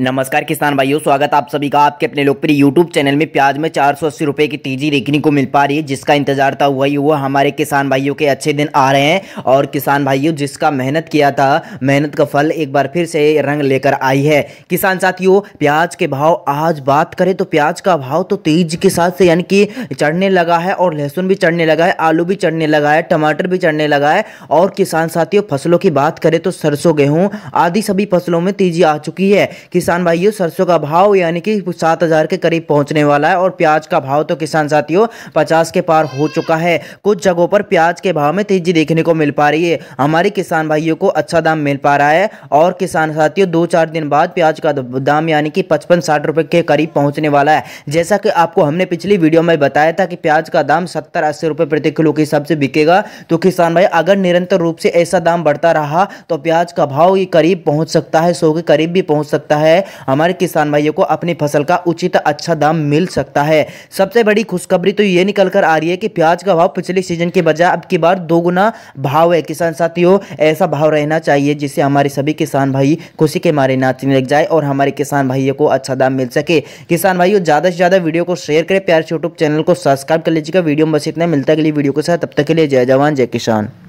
नमस्कार किसान भाइयों स्वागत आप सभी का आपके अपने लोकप्रिय यूट्यूब चैनल में प्याज में चार सौ अस्सी रुपये की तेजी देखने को मिल पा रही है जिसका इंतजार था वही हुआ हमारे किसान भाइयों के अच्छे दिन आ रहे हैं और किसान भाइयों जिसका मेहनत किया था मेहनत का फल एक बार फिर से रंग लेकर आई है किसान साथियों प्याज के भाव आज बात करें तो प्याज का भाव तो तेजी के साथ से यानी कि चढ़ने लगा है और लहसुन भी चढ़ने लगा है आलू भी चढ़ने लगा है टमाटर भी चढ़ने लगा है और किसान साथियों फसलों की बात करें तो सरसों गेहूँ आदि सभी फसलों में तेजी आ चुकी है किसान भाइयों सरसों का भाव यानी कि सात हज़ार के करीब पहुंचने वाला है और प्याज का भाव तो किसान साथियों पचास के पार हो चुका है कुछ जगहों पर प्याज के भाव में तेजी देखने को मिल पा रही है हमारे किसान भाइयों को अच्छा दाम मिल पा रहा है और किसान साथियों दो चार दिन बाद प्याज का दाम यानी कि पचपन साठ रुपए के करीब पहुँचने वाला है जैसा कि आपको हमने पिछली वीडियो में बताया था कि प्याज का दाम सत्तर अस्सी रुपए प्रति किलो के हिसाब से बिकेगा तो किसान भाई अगर निरंतर रूप से ऐसा दाम बढ़ता रहा तो प्याज का भाव करीब पहुँच सकता है सौ के करीब भी पहुँच सकता है है हमारे किसान भाइयों को अपनी फसल का उचित अच्छा दाम मिल सकता है सबसे बड़ी खुशखबरी तो ये निकल कर आ रही है कि प्याज का भाव पिछले सीजन के बजाय अब की बार दोगुना भाव है किसान साथियों ऐसा भाव रहना चाहिए जिससे हमारे सभी किसान भाई खुशी के मारे नाचने लग जाए और हमारे किसान भाइयों को अच्छा दाम मिल सके किसान भाइयों ज़्यादा से ज़्यादा वीडियो को शेयर करें प्यार यूट्यूब चैनल को सब्सक्राइब कर लीजिएगा वीडियो में बस इतना मिलता है अगली वीडियो के साथ तब तक के लिए जय जवान जय किसान